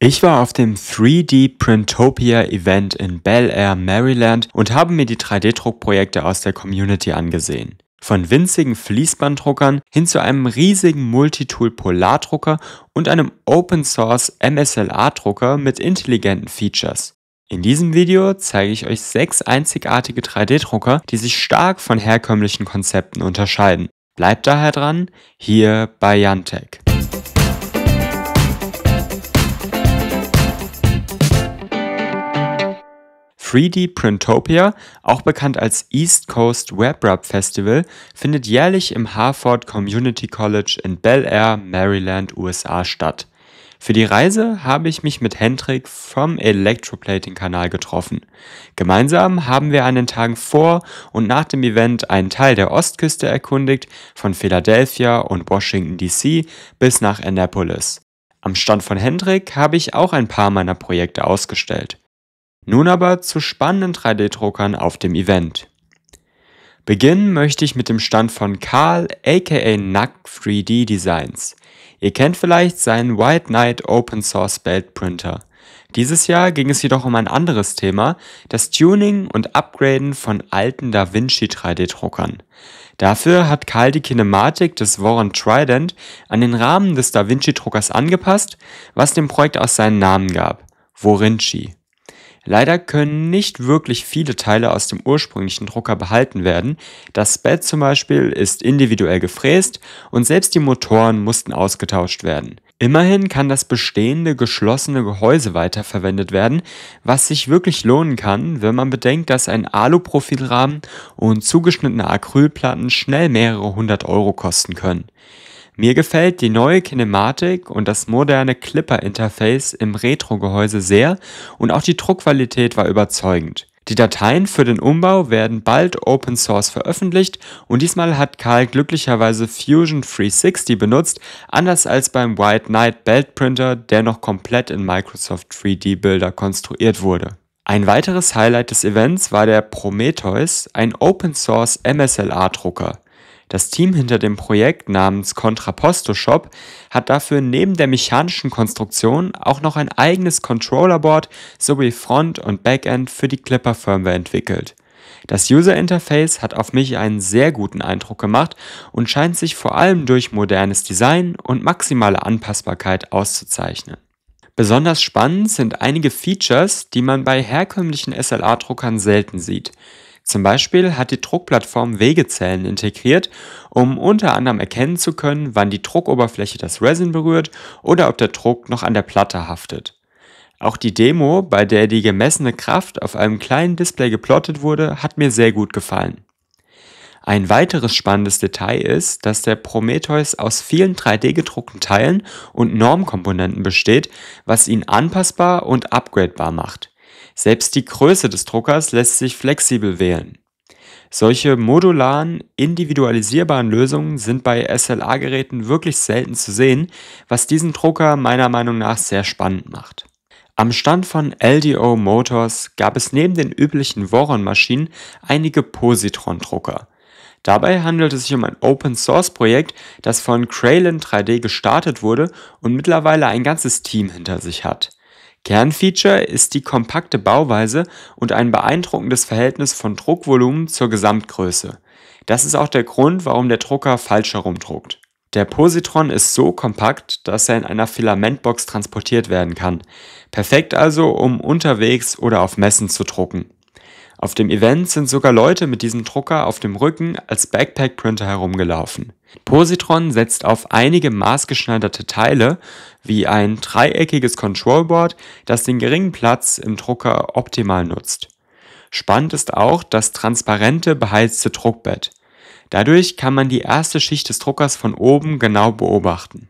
Ich war auf dem 3D Printopia Event in Bel Air, Maryland und habe mir die 3D-Druckprojekte aus der Community angesehen. Von winzigen Fließbanddruckern hin zu einem riesigen Multitool Polardrucker und einem Open Source MSLA Drucker mit intelligenten Features. In diesem Video zeige ich euch sechs einzigartige 3D-Drucker, die sich stark von herkömmlichen Konzepten unterscheiden. Bleibt daher dran, hier bei Jantech. 3D Printopia, auch bekannt als East Coast WebRap Festival, findet jährlich im Harford Community College in Bel Air, Maryland, USA statt. Für die Reise habe ich mich mit Hendrik vom Electroplating Kanal getroffen. Gemeinsam haben wir an den Tagen vor und nach dem Event einen Teil der Ostküste erkundigt, von Philadelphia und Washington DC bis nach Annapolis. Am Stand von Hendrik habe ich auch ein paar meiner Projekte ausgestellt. Nun aber zu spannenden 3D-Druckern auf dem Event. Beginnen möchte ich mit dem Stand von Karl aka Nack 3D Designs. Ihr kennt vielleicht seinen White Knight Open Source Belt Printer. Dieses Jahr ging es jedoch um ein anderes Thema, das Tuning und Upgraden von alten DaVinci 3D-Druckern. Dafür hat Karl die Kinematik des Warren Trident an den Rahmen des DaVinci-Druckers angepasst, was dem Projekt auch seinen Namen gab, Vorinci. Leider können nicht wirklich viele Teile aus dem ursprünglichen Drucker behalten werden, das Bett zum Beispiel ist individuell gefräst und selbst die Motoren mussten ausgetauscht werden. Immerhin kann das bestehende geschlossene Gehäuse weiterverwendet werden, was sich wirklich lohnen kann, wenn man bedenkt, dass ein Aluprofilrahmen und zugeschnittene Acrylplatten schnell mehrere hundert Euro kosten können. Mir gefällt die neue Kinematik und das moderne Clipper-Interface im Retro-Gehäuse sehr und auch die Druckqualität war überzeugend. Die Dateien für den Umbau werden bald Open Source veröffentlicht und diesmal hat Karl glücklicherweise Fusion 360 benutzt, anders als beim White Knight Belt Printer, der noch komplett in Microsoft 3D Builder konstruiert wurde. Ein weiteres Highlight des Events war der Prometheus, ein Open Source MSLA Drucker. Das Team hinter dem Projekt namens Contraposto Shop hat dafür neben der mechanischen Konstruktion auch noch ein eigenes Controllerboard sowie Front- und Backend für die Clipper-Firmware entwickelt. Das User Interface hat auf mich einen sehr guten Eindruck gemacht und scheint sich vor allem durch modernes Design und maximale Anpassbarkeit auszuzeichnen. Besonders spannend sind einige Features, die man bei herkömmlichen SLA-Druckern selten sieht. Zum Beispiel hat die Druckplattform Wegezellen integriert, um unter anderem erkennen zu können, wann die Druckoberfläche das Resin berührt oder ob der Druck noch an der Platte haftet. Auch die Demo, bei der die gemessene Kraft auf einem kleinen Display geplottet wurde, hat mir sehr gut gefallen. Ein weiteres spannendes Detail ist, dass der Prometheus aus vielen 3D gedruckten Teilen und Normkomponenten besteht, was ihn anpassbar und upgradebar macht. Selbst die Größe des Druckers lässt sich flexibel wählen. Solche modularen, individualisierbaren Lösungen sind bei SLA-Geräten wirklich selten zu sehen, was diesen Drucker meiner Meinung nach sehr spannend macht. Am Stand von LDO Motors gab es neben den üblichen Voron-Maschinen einige Positron-Drucker. Dabei handelt es sich um ein Open-Source-Projekt, das von Kralin 3D gestartet wurde und mittlerweile ein ganzes Team hinter sich hat. Kernfeature ist die kompakte Bauweise und ein beeindruckendes Verhältnis von Druckvolumen zur Gesamtgröße. Das ist auch der Grund, warum der Drucker falsch herumdruckt. Der Positron ist so kompakt, dass er in einer Filamentbox transportiert werden kann. Perfekt also, um unterwegs oder auf Messen zu drucken. Auf dem Event sind sogar Leute mit diesem Drucker auf dem Rücken als Backpack-Printer herumgelaufen. Positron setzt auf einige maßgeschneiderte Teile, wie ein dreieckiges Controlboard, das den geringen Platz im Drucker optimal nutzt. Spannend ist auch das transparente beheizte Druckbett. Dadurch kann man die erste Schicht des Druckers von oben genau beobachten.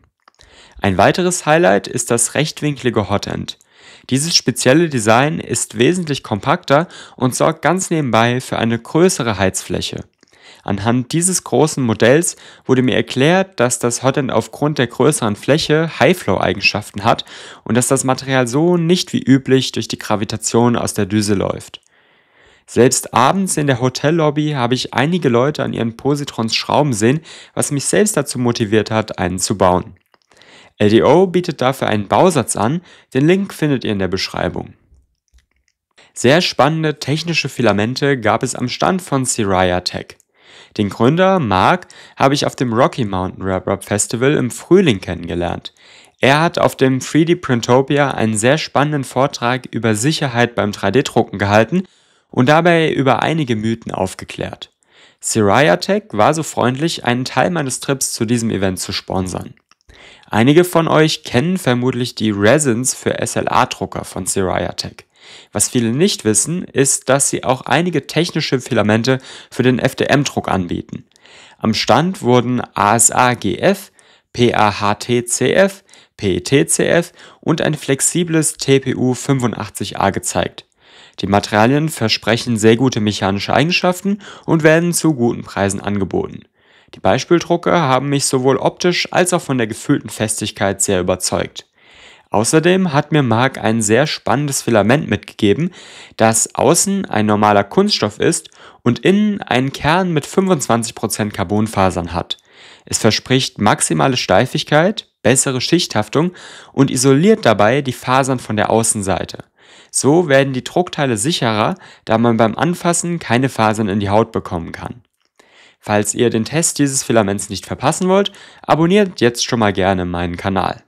Ein weiteres Highlight ist das rechtwinklige Hotend. Dieses spezielle Design ist wesentlich kompakter und sorgt ganz nebenbei für eine größere Heizfläche. Anhand dieses großen Modells wurde mir erklärt, dass das Hotend aufgrund der größeren Fläche Highflow-Eigenschaften hat und dass das Material so nicht wie üblich durch die Gravitation aus der Düse läuft. Selbst abends in der Hotellobby habe ich einige Leute an ihren Positrons schrauben sehen, was mich selbst dazu motiviert hat, einen zu bauen. LDO bietet dafür einen Bausatz an, den Link findet ihr in der Beschreibung. Sehr spannende technische Filamente gab es am Stand von Siraya Tech. Den Gründer, Mark, habe ich auf dem Rocky Mountain Rap Festival im Frühling kennengelernt. Er hat auf dem 3D Printopia einen sehr spannenden Vortrag über Sicherheit beim 3D-Drucken gehalten und dabei über einige Mythen aufgeklärt. Siraya Tech war so freundlich, einen Teil meines Trips zu diesem Event zu sponsern. Einige von euch kennen vermutlich die Resins für SLA-Drucker von Tech. Was viele nicht wissen, ist, dass sie auch einige technische Filamente für den FDM-Druck anbieten. Am Stand wurden ASAGF, PAHTCF, PETCF und ein flexibles TPU 85A gezeigt. Die Materialien versprechen sehr gute mechanische Eigenschaften und werden zu guten Preisen angeboten. Die Beispieldrucke haben mich sowohl optisch als auch von der gefühlten Festigkeit sehr überzeugt. Außerdem hat mir Mark ein sehr spannendes Filament mitgegeben, das außen ein normaler Kunststoff ist und innen einen Kern mit 25% Carbonfasern hat. Es verspricht maximale Steifigkeit, bessere Schichthaftung und isoliert dabei die Fasern von der Außenseite. So werden die Druckteile sicherer, da man beim Anfassen keine Fasern in die Haut bekommen kann. Falls ihr den Test dieses Filaments nicht verpassen wollt, abonniert jetzt schon mal gerne meinen Kanal.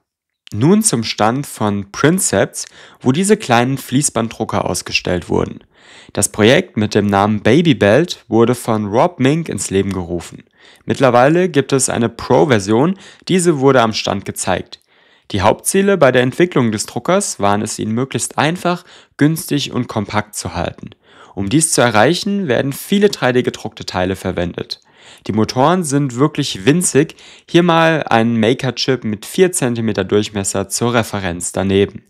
Nun zum Stand von Princeps, wo diese kleinen Fließbanddrucker ausgestellt wurden. Das Projekt mit dem Namen Babybelt wurde von Rob Mink ins Leben gerufen. Mittlerweile gibt es eine Pro-Version, diese wurde am Stand gezeigt. Die Hauptziele bei der Entwicklung des Druckers waren es, ihn möglichst einfach, günstig und kompakt zu halten. Um dies zu erreichen, werden viele 3D-gedruckte Teile verwendet. Die Motoren sind wirklich winzig, hier mal ein Maker-Chip mit 4 cm Durchmesser zur Referenz daneben.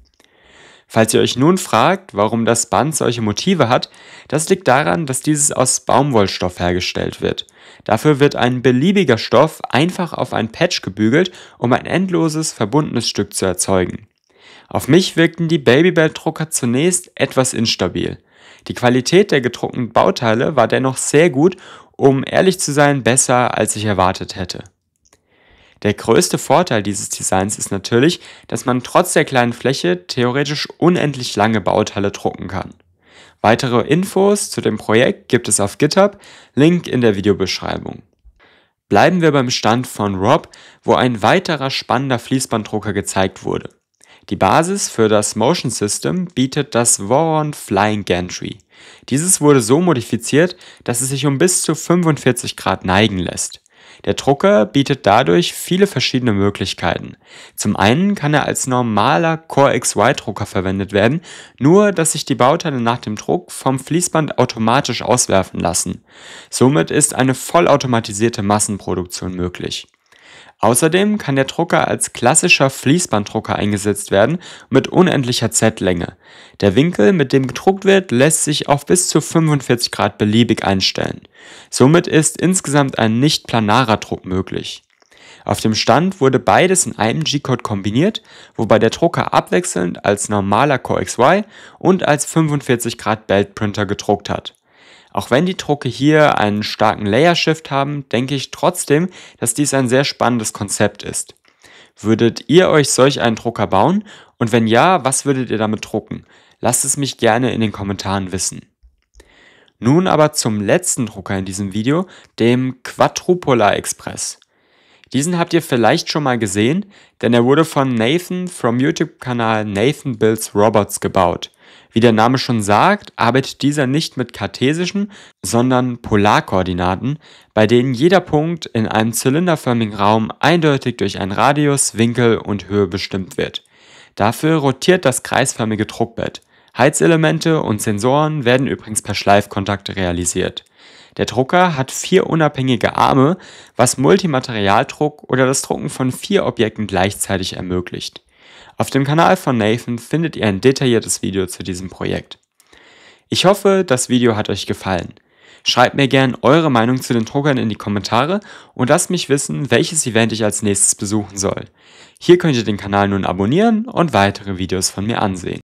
Falls ihr euch nun fragt, warum das Band solche Motive hat, das liegt daran, dass dieses aus Baumwollstoff hergestellt wird. Dafür wird ein beliebiger Stoff einfach auf ein Patch gebügelt, um ein endloses, verbundenes Stück zu erzeugen. Auf mich wirkten die Babybell-Drucker zunächst etwas instabil. Die Qualität der gedruckten Bauteile war dennoch sehr gut, um ehrlich zu sein, besser als ich erwartet hätte. Der größte Vorteil dieses Designs ist natürlich, dass man trotz der kleinen Fläche theoretisch unendlich lange Bauteile drucken kann. Weitere Infos zu dem Projekt gibt es auf GitHub, Link in der Videobeschreibung. Bleiben wir beim Stand von Rob, wo ein weiterer spannender Fließbanddrucker gezeigt wurde. Die Basis für das Motion System bietet das Voron Flying Gantry. Dieses wurde so modifiziert, dass es sich um bis zu 45 Grad neigen lässt. Der Drucker bietet dadurch viele verschiedene Möglichkeiten. Zum einen kann er als normaler Core XY Drucker verwendet werden, nur dass sich die Bauteile nach dem Druck vom Fließband automatisch auswerfen lassen. Somit ist eine vollautomatisierte Massenproduktion möglich. Außerdem kann der Drucker als klassischer Fließbanddrucker eingesetzt werden mit unendlicher Z-Länge. Der Winkel, mit dem gedruckt wird, lässt sich auf bis zu 45 Grad beliebig einstellen. Somit ist insgesamt ein nicht planarer Druck möglich. Auf dem Stand wurde beides in einem G-Code kombiniert, wobei der Drucker abwechselnd als normaler CoreXY und als 45 Grad Belt Printer gedruckt hat. Auch wenn die Drucke hier einen starken Layer Shift haben, denke ich trotzdem, dass dies ein sehr spannendes Konzept ist. Würdet ihr euch solch einen Drucker bauen? Und wenn ja, was würdet ihr damit drucken? Lasst es mich gerne in den Kommentaren wissen. Nun aber zum letzten Drucker in diesem Video, dem Quadrupola Express. Diesen habt ihr vielleicht schon mal gesehen, denn er wurde von Nathan vom YouTube-Kanal Nathan Builds Robots gebaut. Wie der Name schon sagt, arbeitet dieser nicht mit kartesischen, sondern Polarkoordinaten, bei denen jeder Punkt in einem zylinderförmigen Raum eindeutig durch einen Radius, Winkel und Höhe bestimmt wird. Dafür rotiert das kreisförmige Druckbett. Heizelemente und Sensoren werden übrigens per Schleifkontakt realisiert. Der Drucker hat vier unabhängige Arme, was Multimaterialdruck oder das Drucken von vier Objekten gleichzeitig ermöglicht. Auf dem Kanal von Nathan findet ihr ein detailliertes Video zu diesem Projekt. Ich hoffe, das Video hat euch gefallen. Schreibt mir gern eure Meinung zu den Druckern in die Kommentare und lasst mich wissen, welches Event ich als nächstes besuchen soll. Hier könnt ihr den Kanal nun abonnieren und weitere Videos von mir ansehen.